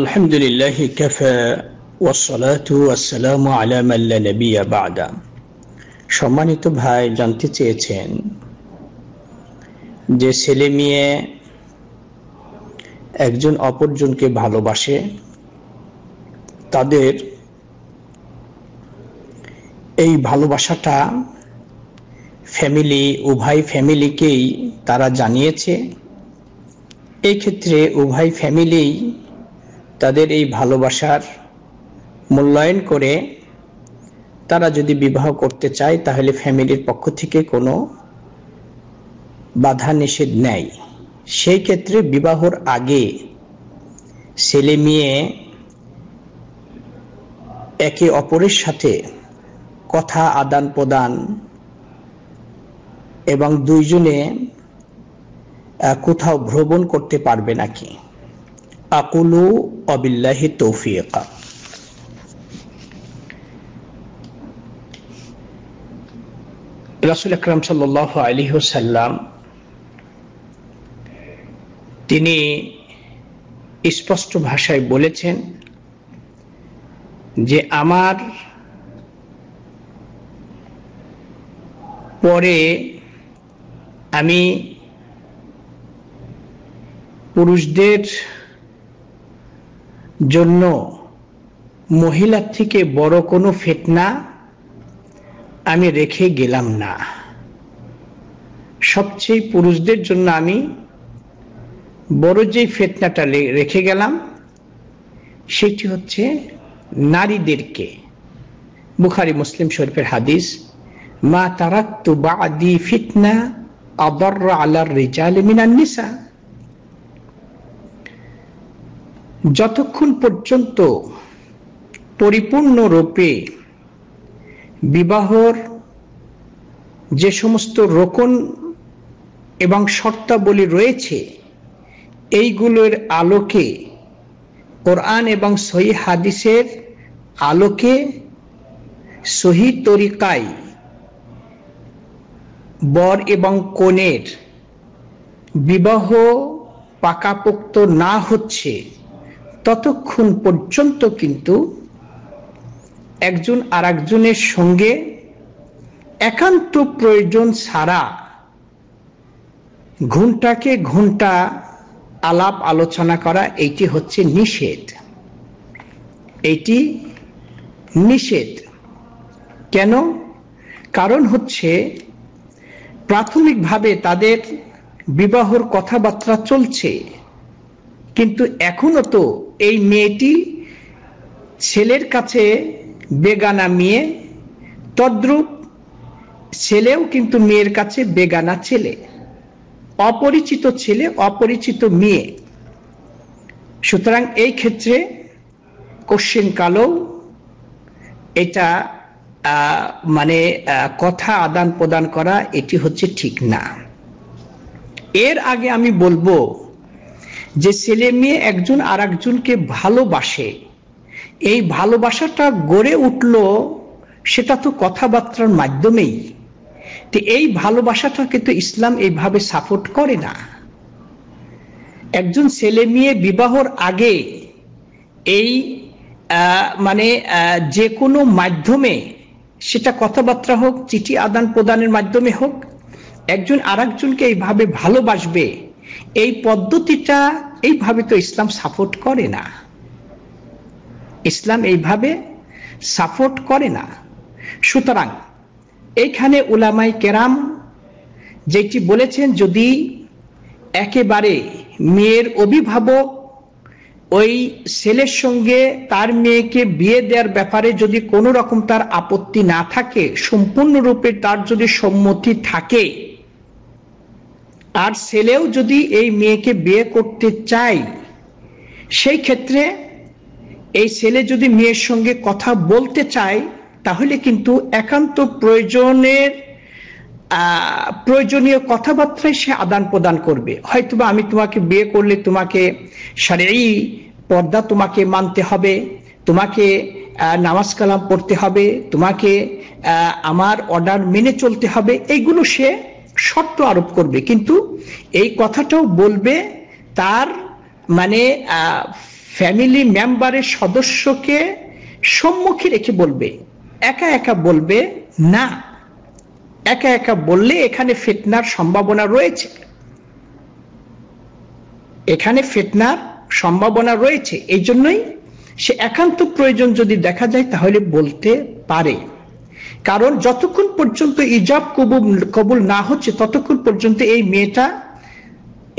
الحمد لله كفى والصلاة والسلام على من لا نبي بعد সম্মানিত ভাই জানতে চেয়েছেন যে ছেলে মেয়ে একজন অপরজনকে ভালোবাসে তাদের এই ভালোবাসাটা ফ্যামিলি উভয় ফ্যামিলিকেই তারা জানিয়েছে এক্ষেত্রে উভয় ফ্যামিলি তাদের এই ভালোবাসার মূল্যায়ন করে তারা যদি বিবাহ করতে চায় তাহলে ফ্যামিলির পক্ষ থেকে কোনো বাধা নিষেধ নেয় সেই ক্ষেত্রে বিবাহর আগে ছেলে মেয়ে একে অপরের সাথে কথা আদান প্রদান এবং দুইজনে কোথাও ভ্রমণ করতে পারবে নাকি আকুলু অবিল্লাহি তৌফিকা রাসুল আকরাম সাল আলী সাল্লাম তিনি স্পষ্ট ভাষায় বলেছেন যে আমার পরে আমি পুরুষদের জন্য মহিলার থেকে বড় কোনো ফেতনা আমি রেখে গেলাম না সবচেয়ে পুরুষদের জন্য আমি বড় যে ফেতনাটা রেখে গেলাম সেটি হচ্ছে নারীদেরকে বুখারি মুসলিম শরীফের হাদিস মা তারাক্তু বাদি ফিতনা আবার আলার রিজাল মিনান নিসা যতক্ষণ পর্যন্ত পরিপূর্ণরূপে বিবাহর যে সমস্ত রোকন এবং শর্তাবলী রয়েছে এইগুলোর আলোকে কোরআন এবং সহি হাদিসের আলোকে সহি তরিকায় বর এবং কনের বিবাহ পাকাপোক্ত না হচ্ছে ততক্ষণ পর্যন্ত কিন্তু একজন আর একজনের সঙ্গে একান্ত প্রয়োজন ছাড়া ঘন্টাকে ঘন্টা আলাপ আলোচনা করা এইটি হচ্ছে নিষেধ এটি নিষেধ কেন কারণ হচ্ছে প্রাথমিকভাবে তাদের বিবাহর কথাবার্তা চলছে কিন্তু এখনো তো এই মেয়েটি ছেলের কাছে বেগানা মেয়ে তদ্রুপ ছেলেও কিন্তু মেয়ের কাছে বেগানা ছেলে অপরিচিত ছেলে অপরিচিত মেয়ে সুতরাং এই ক্ষেত্রে কোশ্চেন কালো এটা মানে কথা আদান প্রদান করা এটি হচ্ছে ঠিক না এর আগে আমি বলবো যে ছেলে মেয়ে একজন আর একজনকে ভালোবাসে এই ভালোবাসাটা গড়ে উঠল সেটা তো কথাবার্তার মাধ্যমেই তো এই ভালোবাসাটাকে তো ইসলাম এইভাবে সাপোর্ট করে না একজন ছেলে মেয়ে বিবাহর আগে এই মানে যে কোনো মাধ্যমে সেটা কথাবার্তা হোক চিঠি আদান প্রদানের মাধ্যমে হোক একজন আর একজনকে এইভাবে ভালোবাসবে এই পদ্ধতিটা এইভাবে তো ইসলাম সাপোর্ট করে না ইসলাম এইভাবে সাপোর্ট করে না সুতরাং এইখানে উলামাই কেরাম যেটি বলেছেন যদি একেবারে মেয়ের অভিভাবক ওই ছেলের সঙ্গে তার মেয়েকে বিয়ে দেওয়ার ব্যাপারে যদি কোনো রকম তার আপত্তি না থাকে সম্পূর্ণরূপে তার যদি সম্মতি থাকে আর ছেলেও যদি এই মেয়েকে বিয়ে করতে চায় সেই ক্ষেত্রে এই ছেলে যদি মেয়ের সঙ্গে কথা বলতে চায় তাহলে কিন্তু একান্ত প্রয়োজনের প্রয়োজনীয় কথাবার্তায় সে আদান প্রদান করবে হয়তোবা আমি তোমাকে বিয়ে করলে তোমাকে সারি পর্দা তোমাকে মানতে হবে তোমাকে নামাজ কালাম পড়তে হবে তোমাকে আমার অর্ডার মেনে চলতে হবে এইগুলো সে শর্ত আরোপ করবে কিন্তু এই কথাটাও বলবে তার মানে ফ্যামিলি মেম্বারের সদস্যকে সম্মুখে রেখে বলবে একা একা বলবে না একা একা বললে এখানে ফেটনার সম্ভাবনা রয়েছে এখানে ফেটনার সম্ভাবনা রয়েছে এই জন্যই সে একান্ত প্রয়োজন যদি দেখা যায় তাহলে বলতে পারে কারণ যতক্ষণ পর্যন্ত ইজাব কবুল কবুল না হচ্ছে ততক্ষণ পর্যন্ত এই মেয়েটা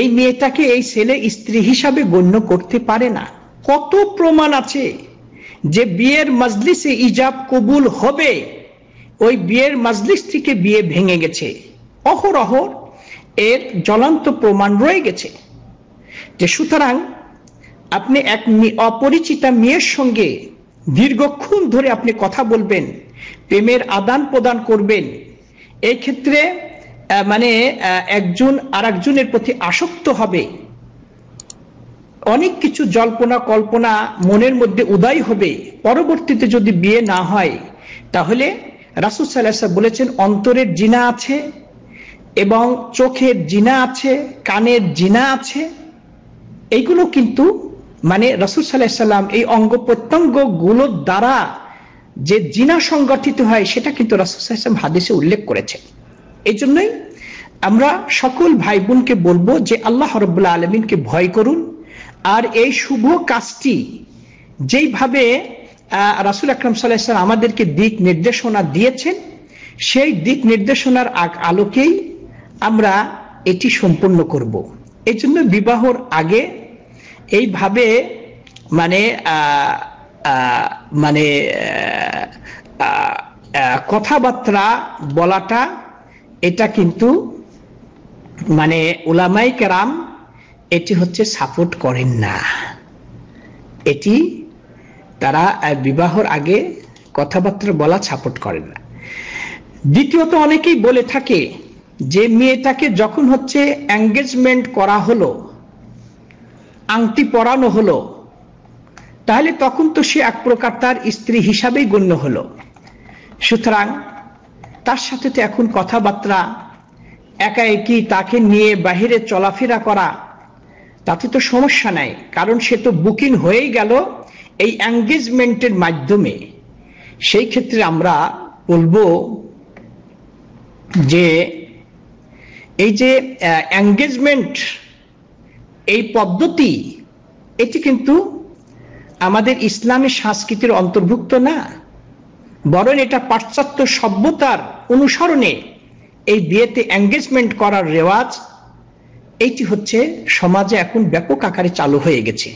এই মেয়েটাকে এই ছেলে স্ত্রী হিসাবে গণ্য করতে পারে না কত প্রমাণ আছে যে বিয়ের মাজলিসে ইজাব কবুল হবে ওই বিয়ের মাজলিস থেকে বিয়ে ভেঙে গেছে অহরহ এর জ্বলন্ত প্রমাণ রয়ে গেছে যে সুতরাং আপনি এক অপরিচিতা মেয়ের সঙ্গে দীর্ঘক্ষণ ধরে আপনি কথা বলবেন প্রেমের আদান প্রদান করবেন এই ক্ষেত্রে মানে একজন আর একজনের প্রতি আসক্ত হবে অনেক কিছু জল্পনা কল্পনা মনের মধ্যে উদয় হবে পরবর্তীতে যদি বিয়ে না হয় তাহলে রাসুল সাল্লাহ বলেছেন অন্তরের জিনা আছে এবং চোখের জিনা আছে কানের জিনা আছে এইগুলো কিন্তু মানে রসুল সাল্লাহ সাল্লাম এই অঙ্গ প্রত্যঙ্গগুলোর দ্বারা যে জিনা সংগঠিত হয় সেটা কিন্তু রাসুসাম হাদিসে উল্লেখ করেছে এই জন্যই আমরা সকল ভাই বোনকে বলবো যে আল্লাহ রবাহ আলমিনকে ভয় করুন আর এই শুভ কাজটি যেইভাবে রাসুল আকরম সাল্লাহ আমাদেরকে দিক নির্দেশনা দিয়েছেন সেই দিক নির্দেশনার আগ আলোকেই আমরা এটি সম্পূর্ণ করব। এই জন্য বিবাহর আগে এইভাবে মানে আহ মানে কথাবার্তা বলাটা এটা কিন্তু মানে উলামাই কেরাম এটি হচ্ছে সাপোর্ট করেন না এটি তারা বিবাহর আগে কথাবার্তা বলা সাপোর্ট করেন না দ্বিতীয়ত অনেকেই বলে থাকে যে মেয়েটাকে যখন হচ্ছে এঙ্গেজমেন্ট করা হলো আংটি পরানো হলো তাহলে তখন তো সে এক প্রকার তার স্ত্রী হিসাবেই গণ্য হলো সুতরাং তার সাথে তো এখন কথাবার্তা একা একই তাকে নিয়ে বাহিরে চলাফেরা করা তাতে তো সমস্যা নাই কারণ সে তো বুকিং হয়েই গেল এই এঙ্গেজমেন্টের মাধ্যমে সেই ক্ষেত্রে আমরা বলবো যে এই যে এঙ্গেজমেন্ট এই পদ্ধতি এটি কিন্তু আমাদের ইসলামী সংস্কৃতির অন্তর্ভুক্ত না বরং এটা পাশ্চাত্য সভ্যতার অনুসরণে এই বিয়েতে এঙ্গেজমেন্ট করার রেওয়াজ এইটি হচ্ছে সমাজে এখন ব্যাপক আকারে চালু হয়ে গেছে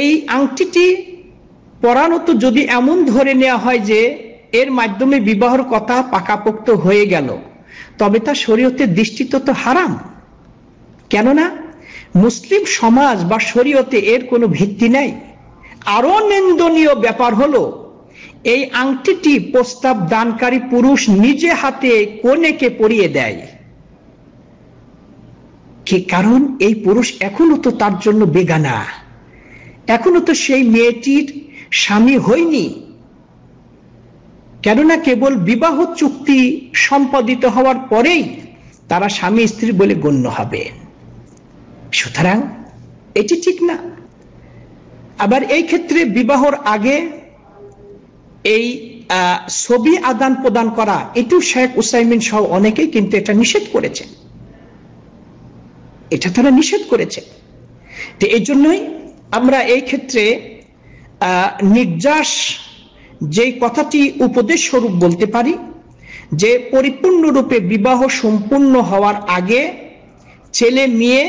এই আংটিটি পরানত যদি এমন ধরে নেওয়া হয় যে এর মাধ্যমে বিবাহর কথা পাকাপোক্ত হয়ে গেল তবে তা শরীয়তের দৃষ্টিত তো হারাম কেননা মুসলিম সমাজ বা শরীয়তে এর কোনো ভিত্তি নাই আরও নিন্দনীয় ব্যাপার হলো এই আংটিটি প্রস্তাব দানকারী পুরুষ নিজে হাতে কোনেকে পরিয়ে দেয় কি কারণ এই পুরুষ এখনো তো তার জন্য বেগানা এখনো তো সেই মেয়েটির স্বামী হয়নি কেননা কেবল বিবাহ চুক্তি সম্পাদিত হওয়ার পরেই তারা স্বামী স্ত্রী বলে গণ্য হবে সুতরাং এটি ঠিক না আবার এই ক্ষেত্রে বিবাহর আগে এই ছবি আদান প্রদান করা এটিও শেখ উসাইমিন সহ অনেকেই কিন্তু এটা নিষেধ করেছে এটা তারা নিষেধ করেছে তো এই জন্যই আমরা এই ক্ষেত্রে নির্যাস যে কথাটি উপদেশ স্বরূপ বলতে পারি যে পরিপূর্ণরূপে বিবাহ সম্পূর্ণ হওয়ার আগে ছেলে মেয়ে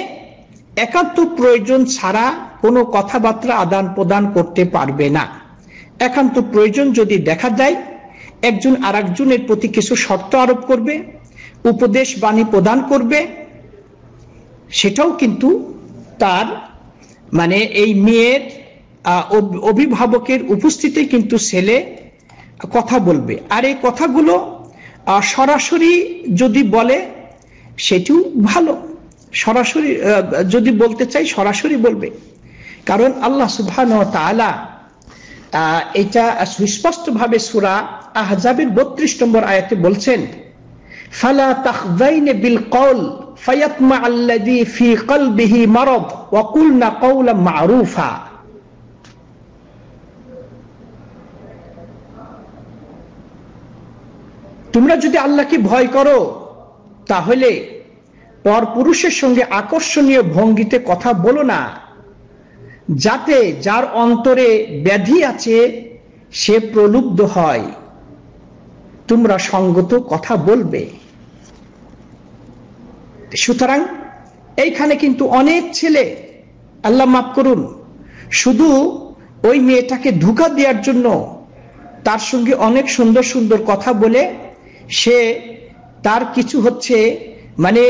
একান্ত প্রয়োজন ছাড়া কোনো কথাবার্তা আদান প্রদান করতে পারবে না একান্ত প্রয়োজন যদি দেখা যায় একজন আরেকজনের প্রতি কিছু শর্ত আরোপ করবে উপদেশ বাণী প্রদান করবে সেটাও কিন্তু তার মানে এই মেয়ের অভিভাবকের উপস্থিতি কিন্তু ছেলে কথা বলবে আর এই কথাগুলো সরাসরি যদি বলে সেটিও ভালো সরাসরি যদি বলতে চাই সরাসরি বলবে কারণ আল্লাহ সুবহান তালা এটা সুস্পষ্টভাবে সুরা আহজাবের বত্রিশ নম্বর আয়াতে বলছেন ফালা তাখদাইনে বিল কল ফায়াতমা আল্লাদি ফি কলবিহি মারদ ওয়াকুল না কওলা মারুফা তোমরা যদি আল্লাহকে ভয় করো তাহলে পর পুরুষের সঙ্গে আকর্ষণীয় ভঙ্গিতে কথা বলো না যাতে যার অন্তরে ব্যাধি আছে সে প্রলুব্ধ হয় তোমরা সঙ্গত কথা বলবে সুতরাং এইখানে কিন্তু অনেক ছেলে আল্লাহ মাফ করুন শুধু ওই মেয়েটাকে ধোকা দেওয়ার জন্য তার সঙ্গে অনেক সুন্দর সুন্দর কথা বলে সে তার কিছু হচ্ছে মানে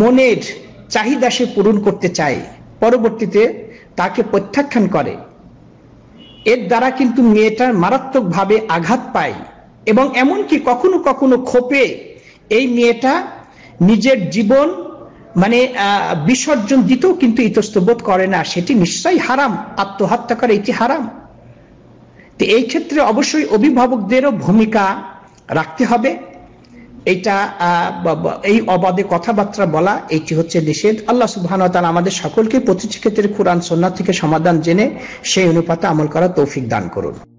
মনের চাহিদা সে পূরণ করতে চায় পরবর্তীতে তাকে প্রত্যাখ্যান করে এর দ্বারা কিন্তু মেয়েটার মারাত্মকভাবে আঘাত পায় এবং এমনকি কখনো কখনো ক্ষোপে এই মেয়েটা নিজের জীবন মানে বিসর্জন দিতেও কিন্তু ইতস্তবোধ করে না সেটি নিশ্চয়ই হারাম আত্মহত্যা করে এটি হারাম তো এই ক্ষেত্রে অবশ্যই অভিভাবকদেরও ভূমিকা রাখতে হবে এটা এই অবাধে কথাবার্তা বলা এটি হচ্ছে নিষেধ আল্লাহ সুবহান আমাদের সকলকে প্রতিটি ক্ষেত্রে কোরআন সন্ন্যাস থেকে সমাধান জেনে সেই অনুপাতে আমল করা তৌফিক দান করুন